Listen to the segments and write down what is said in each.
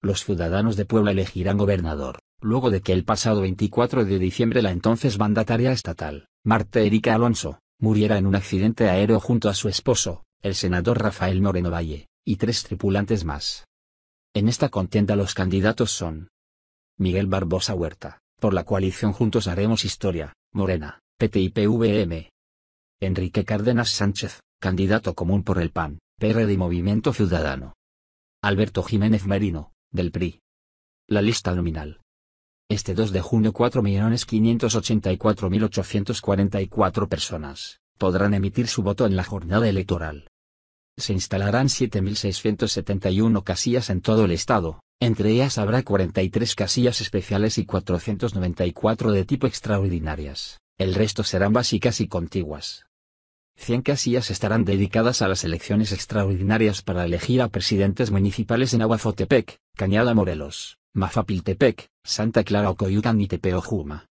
Los ciudadanos de Puebla elegirán gobernador, luego de que el pasado 24 de diciembre la entonces mandataria estatal, Marta Erika Alonso, muriera en un accidente aéreo junto a su esposo, el senador Rafael Moreno Valle, y tres tripulantes más. En esta contienda los candidatos son Miguel Barbosa Huerta, por la coalición Juntos Haremos Historia, Morena, PT y PVM. Enrique Cárdenas Sánchez, candidato común por el PAN, PRD y Movimiento Ciudadano. Alberto Jiménez Merino del PRI. La lista nominal. Este 2 de junio 4.584.844 personas podrán emitir su voto en la jornada electoral. Se instalarán 7.671 casillas en todo el estado, entre ellas habrá 43 casillas especiales y 494 de tipo extraordinarias, el resto serán básicas y contiguas. 100 casillas estarán dedicadas a las elecciones extraordinarias para elegir a presidentes municipales en Aguazotepec, Cañada Morelos, Mazapiltepec, Santa Clara Ocoyucan y Tepeojuma.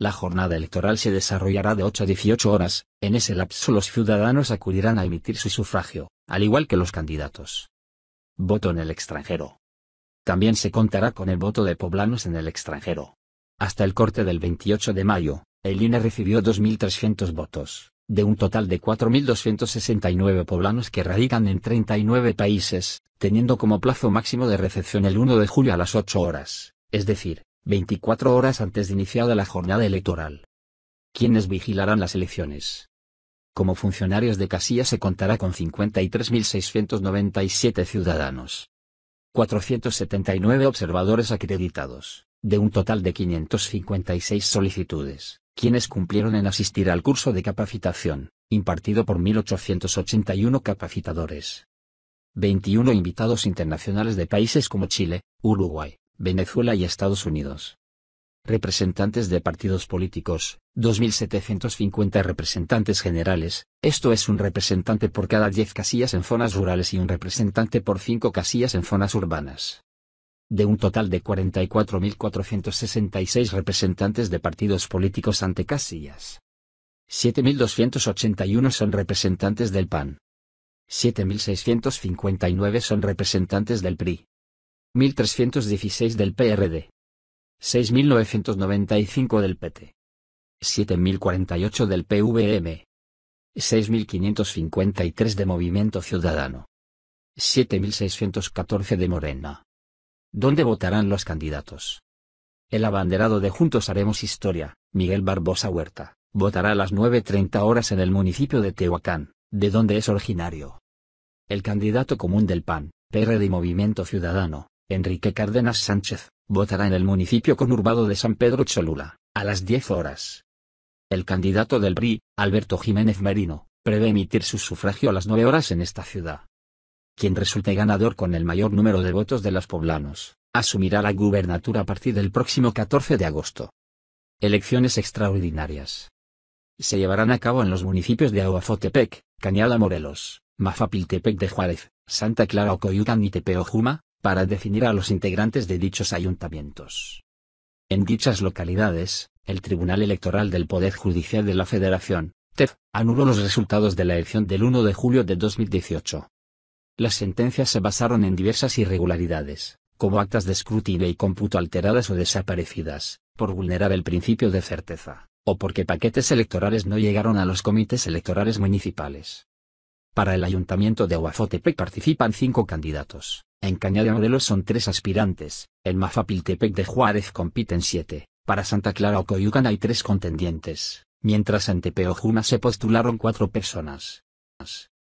La jornada electoral se desarrollará de 8 a 18 horas, en ese lapso los ciudadanos acudirán a emitir su sufragio, al igual que los candidatos. Voto en el extranjero. También se contará con el voto de poblanos en el extranjero. Hasta el corte del 28 de mayo, el INE recibió 2.300 votos de un total de 4.269 poblanos que radican en 39 países, teniendo como plazo máximo de recepción el 1 de julio a las 8 horas, es decir, 24 horas antes de iniciada la jornada electoral. ¿Quiénes vigilarán las elecciones? Como funcionarios de casilla se contará con 53.697 ciudadanos. 479 observadores acreditados, de un total de 556 solicitudes quienes cumplieron en asistir al curso de capacitación, impartido por 1.881 capacitadores. 21 invitados internacionales de países como Chile, Uruguay, Venezuela y Estados Unidos. Representantes de partidos políticos, 2.750 representantes generales, esto es un representante por cada 10 casillas en zonas rurales y un representante por 5 casillas en zonas urbanas de un total de 44.466 representantes de partidos políticos ante Casillas. 7.281 son representantes del PAN. 7.659 son representantes del PRI. 1.316 del PRD. 6.995 del PT. 7.048 del PVM. 6.553 de Movimiento Ciudadano. 7.614 de Morena. ¿Dónde votarán los candidatos. El abanderado de Juntos Haremos Historia, Miguel Barbosa Huerta, votará a las 9.30 horas en el municipio de Tehuacán, de donde es originario. El candidato común del PAN, PRD y Movimiento Ciudadano, Enrique Cárdenas Sánchez, votará en el municipio conurbado de San Pedro Cholula, a las 10 horas. El candidato del PRI, Alberto Jiménez Merino, prevé emitir su sufragio a las 9 horas en esta ciudad quien resulte ganador con el mayor número de votos de los poblanos, asumirá la gubernatura a partir del próximo 14 de agosto. Elecciones extraordinarias. Se llevarán a cabo en los municipios de Aguafotepec, Cañada Morelos, Mafapiltepec de Juárez, Santa Clara Ocoyucan y Tepeojuma, para definir a los integrantes de dichos ayuntamientos. En dichas localidades, el Tribunal Electoral del Poder Judicial de la Federación, TEF, anuló los resultados de la elección del 1 de julio de 2018. Las sentencias se basaron en diversas irregularidades, como actas de escrutinio y cómputo alteradas o desaparecidas, por vulnerar el principio de certeza, o porque paquetes electorales no llegaron a los comités electorales municipales. Para el ayuntamiento de Aguazotepec participan cinco candidatos, en Cañada de Morelos son tres aspirantes, en Mafapiltepec de Juárez compiten siete, para Santa Clara o Coyucan hay tres contendientes, mientras en Tepeojuna se postularon cuatro personas.